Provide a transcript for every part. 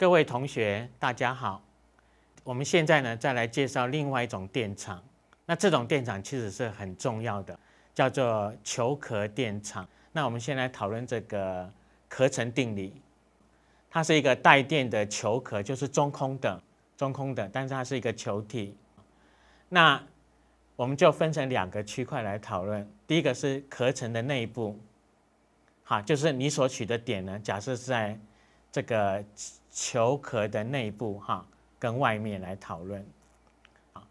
各位同学，大家好。我们现在呢，再来介绍另外一种电场。那这种电场其实是很重要的，叫做球壳电场。那我们先来讨论这个壳层定理。它是一个带电的球壳，就是中空的，中空的，但是它是一个球体。那我们就分成两个区块来讨论。第一个是壳层的内部，哈，就是你所取的点呢，假设是在。这个球壳的内部哈，跟外面来讨论啊。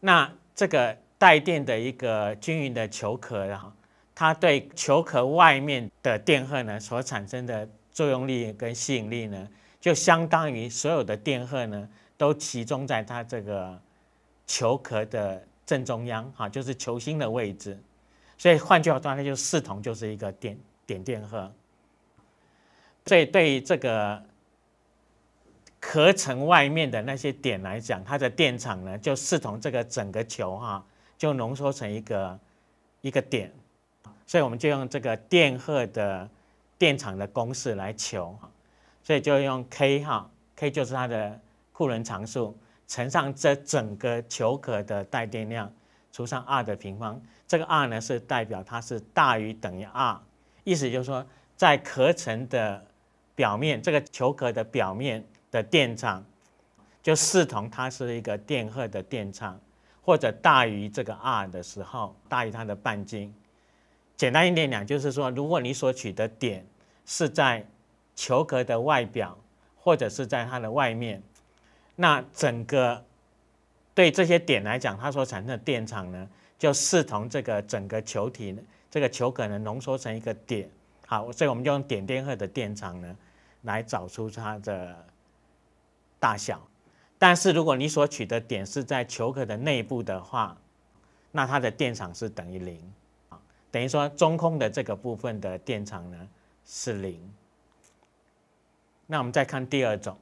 那这个带电的一个均匀的球壳，哈，它对球壳外面的电荷呢所产生的作用力跟吸引力呢，就相当于所有的电荷呢都集中在它这个球壳的正中央，哈，就是球心的位置。所以换句话说，它就视同就是一个点点电荷。所以对于这个壳层外面的那些点来讲，它的电场呢，就视同这个整个球哈，就浓缩成一个一个点，所以我们就用这个电荷的电场的公式来求，哈，所以就用 k 哈，k 就是它的库仑常数乘上这整个球壳的带电量除上 r 的平方，这个 r 呢是代表它是大于等于 r，意思就是说在壳层的。表面这个球壳的表面的电场，就视同它是一个电荷的电场，或者大于这个 r 的时候，大于它的半径。简单一点讲，就是说，如果你所取的点是在球壳的外表，或者是在它的外面，那整个对这些点来讲，它所产生的电场呢，就视同这个整个球体，这个球壳呢浓缩成一个点。好，所以我们就用点电荷的电场呢，来找出它的大小。但是如果你所取的点是在球壳的内部的话，那它的电场是等于零啊，等于说中空的这个部分的电场呢是零。那我们再看第二种，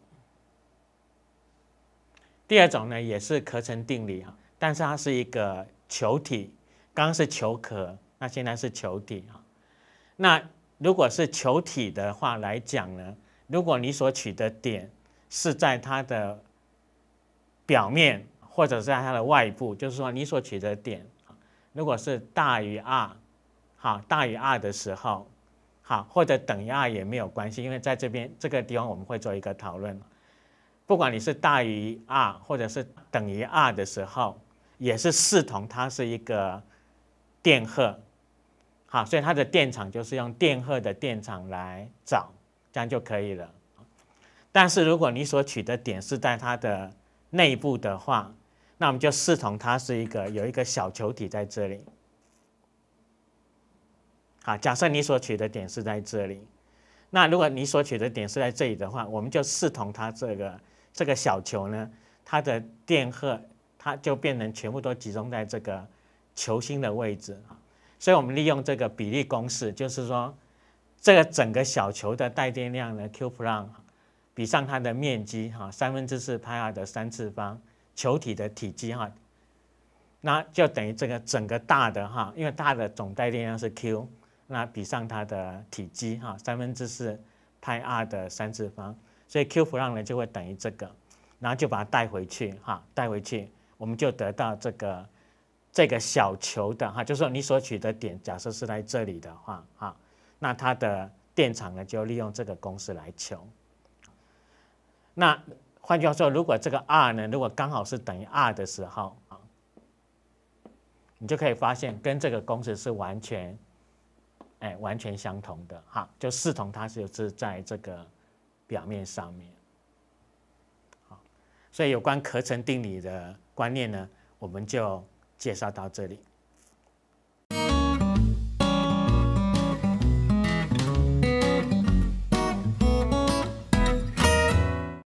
第二种呢也是壳层定理啊，但是它是一个球体，刚刚是球壳，那现在是球体啊，那。如果是球体的话来讲呢，如果你所取的点是在它的表面或者在它的外部，就是说你所取的点，如果是大于 r，好大于 r 的时候，好或者等于 r 也没有关系，因为在这边这个地方我们会做一个讨论。不管你是大于 r 或者是等于 r 的时候，也是视同它是一个电荷。好，所以它的电场就是用电荷的电场来找，这样就可以了。但是如果你所取的点是在它的内部的话，那我们就视同它是一个有一个小球体在这里。好，假设你所取的点是在这里，那如果你所取的点是在这里的话，我们就视同它这个这个小球呢，它的电荷它就变成全部都集中在这个球心的位置啊。所以我们利用这个比例公式，就是说，这个整个小球的带电量呢，Q p r i m 比上它的面积哈，三分之四派 r 的三次方，球体的体积哈，那就等于这个整个大的哈，因为大的总带电量是 Q，那比上它的体积哈，三分之四派 r 的三次方，所以 Q p r i m 呢就会等于这个，然后就把它带回去哈，带回去，我们就得到这个。这个小球的哈，就是说你所取的点，假设是在这里的话哈，那它的电场呢，就利用这个公式来求。那换句话说，如果这个 r 呢，如果刚好是等于 r 的时候啊，你就可以发现跟这个公式是完全，哎，完全相同的哈，就视同它是是在这个表面上面。好，所以有关壳层定理的观念呢，我们就。介绍到这里。